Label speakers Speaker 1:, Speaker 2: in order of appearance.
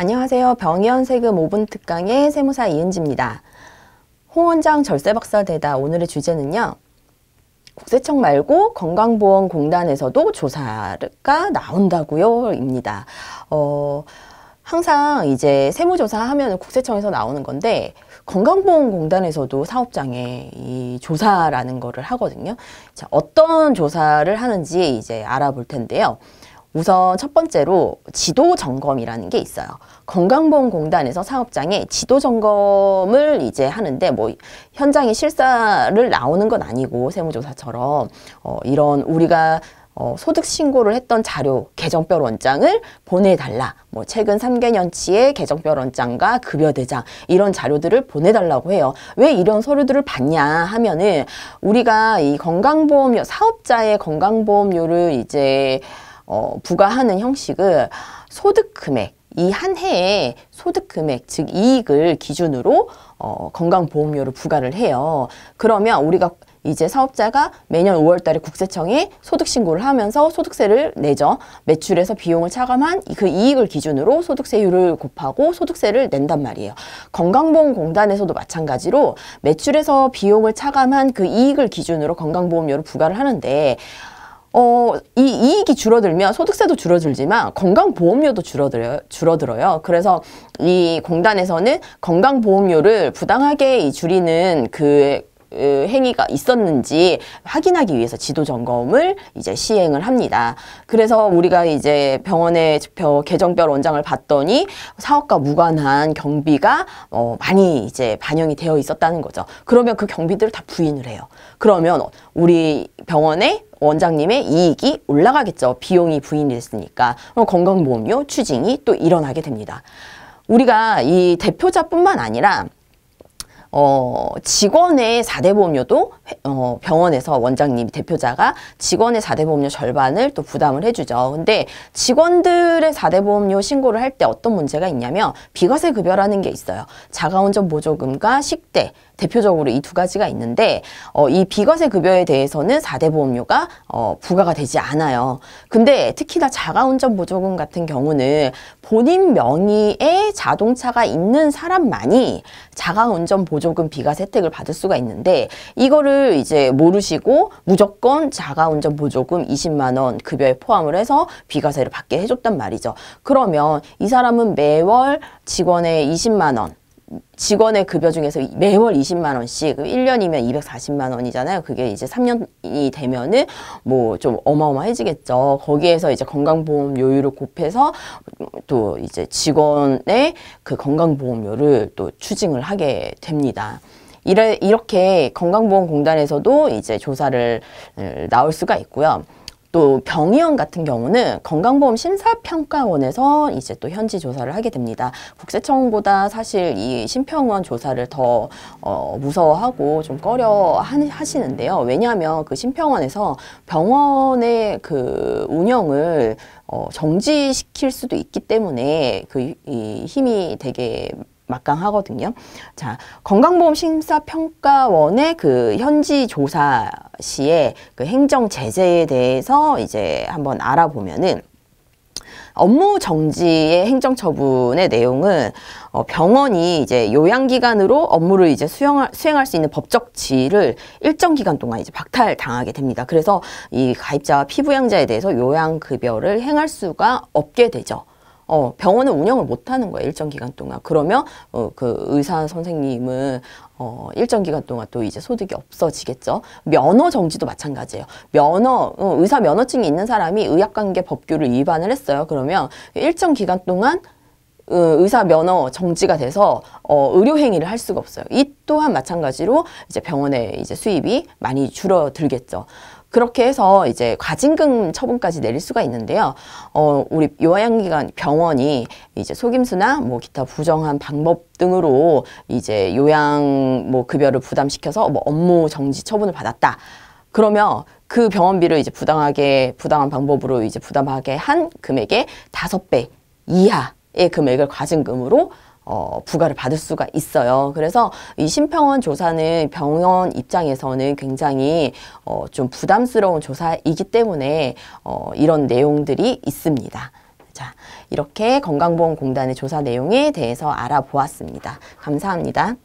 Speaker 1: 안녕하세요. 병이현 세금 5분 특강의 세무사 이은지입니다. 홍 원장 절세박사 대다 오늘의 주제는요. 국세청 말고 건강보험공단에서도 조사가 나온다고요? 입니다. 어, 항상 이제 세무조사 하면 국세청에서 나오는 건데 건강보험공단에서도 사업장에 이 조사라는 거를 하거든요. 자, 어떤 조사를 하는지 이제 알아볼 텐데요. 우선 첫 번째로 지도 점검이라는 게 있어요. 건강보험공단에서 사업장에 지도 점검을 이제 하는데 뭐 현장에 실사를 나오는 건 아니고 세무조사처럼 어 이런 우리가 어, 소득 신고를 했던 자료 개정별 원장을 보내달라. 뭐 최근 3개년치의 개정별 원장과 급여 대장 이런 자료들을 보내달라고 해요. 왜 이런 서류들을 받냐 하면은 우리가 이건강보험 사업자의 건강보험료를 이제 어, 부과하는 형식을 소득금액, 이 한 해의 소득금액, 즉 이익을 기준으로 어, 건강보험료를 부과를 해요. 그러면 우리가 이제 사업자가 매년 5월 달에 국세청에 소득신고를 하면서 소득세를 내죠. 매출에서 비용을 차감한 그 이익을 기준으로 소득세율을 곱하고 소득세를 낸단 말이에요. 건강보험공단에서도 마찬가지로 매출에서 비용을 차감한 그 이익을 기준으로 건강보험료를 부과를 하는데 어, 이 이익이 줄어들면 소득세도 줄어들지만 건강보험료도 줄어들어요. 줄어들어요. 그래서 이 공단에서는 건강보험료를 부당하게 이 줄이는 그 어, 행위가 있었는지 확인하기 위해서 지도 점검을 이제 시행을 합니다. 그래서 우리가 이제 병원의 계정별 원장을 봤더니 사업과 무관한 경비가 어, 많이 이제 반영이 되어 있었다는 거죠. 그러면 그 경비들을 다 부인을 해요. 그러면 우리 병원의 원장님의 이익이 올라가겠죠. 비용이 부인이 됐으니까. 그럼 건강보험료 추징이 또 일어나게 됩니다. 우리가 이 대표자뿐만 아니라 어, 직원의 4대 보험료도 어, 병원에서 원장님 대표자가 직원의 4대 보험료 절반을 또 부담을 해주죠. 근데 직원들의 4대 보험료 신고를 할 때 어떤 문제가 있냐면 비과세 급여라는 게 있어요. 자가운전 보조금과 식대 대표적으로 이 두 가지가 있는데 어, 이 비과세 급여에 대해서는 4대 보험료가 어, 부과가 되지 않아요. 근데 특히나 자가운전 보조금 같은 경우는 본인 명의의 자동차가 있는 사람만이 자가운전 보조금 보조금 비과세 혜택을 받을 수가 있는데 이거를 이제 모르시고 무조건 자가운전 보조금 20만 원 급여에 포함을 해서 비과세를 받게 해줬단 말이죠. 그러면 이 사람은 매월 직원의 20만 원 직원의 급여 중에서 매월 20만 원씩 1년이면 240만 원이잖아요. 그게 이제 3년이 되면은 뭐 좀 어마어마해지겠죠. 거기에서 이제 건강보험 료율을 곱해서 또 이제 직원의 그 건강보험료를 또 추징을 하게 됩니다. 이래, 이렇게 건강보험공단에서도 이제 조사를 나올 수가 있고요. 또 병의원 같은 경우는 건강보험 심사평가원에서 이제 또 현지 조사를 하게 됩니다. 국세청보다 사실 이 심평원 조사를 더 어, 무서워하고 좀 꺼려 하시는데요. 왜냐하면 그 심평원에서 병원의 그 운영을 어, 정지시킬 수도 있기 때문에 그이 힘이 되게 막강하거든요. 자, 건강보험 심사평가원의 그 현지 조사 시에 그 행정 제재에 대해서 이제 한번 알아보면은 업무 정지의 행정 처분의 내용은 어, 병원이 이제 요양 기관으로 업무를 이제 수행할, 수행할 수 있는 법적 지위를 일정 기간 동안 이제 박탈 당하게 됩니다. 그래서 이 가입자와 피부양자에 대해서 요양 급여를 행할 수가 없게 되죠. 어, 병원을 운영을 못하는 거예요 일정 기간 동안. 그러면 어, 그 의사 선생님은 어, 일정 기간 동안 또 이제 소득이 없어지겠죠. 면허 정지도 마찬가지예요. 면허 어, 의사 면허증이 있는 사람이 의약관계 법규를 위반을 했어요. 그러면 일정 기간 동안 어, 의사 면허 정지가 돼서 어, 의료 행위를 할 수가 없어요. 이 또한 마찬가지로 이제 병원의 이제 수입이 많이 줄어들겠죠. 그렇게 해서 이제 과징금 처분까지 내릴 수가 있는데요. 어, 우리 요양기관 병원이 이제 속임수나 뭐 기타 부정한 방법 등으로 이제 요양 뭐 급여를 부담시켜서 뭐 업무 정지 처분을 받았다. 그러면 그 병원비를 이제 부당하게 부당한 방법으로 이제 부담하게 한 금액의 5배 이하의 금액을 과징금으로 어, 부과를 받을 수가 있어요. 그래서 이 심평원 조사는 병원 입장에서는 굉장히 어, 좀 부담스러운 조사이기 때문에 어, 이런 내용들이 있습니다. 자, 이렇게 건강보험공단의 조사 내용에 대해서 알아보았습니다. 감사합니다.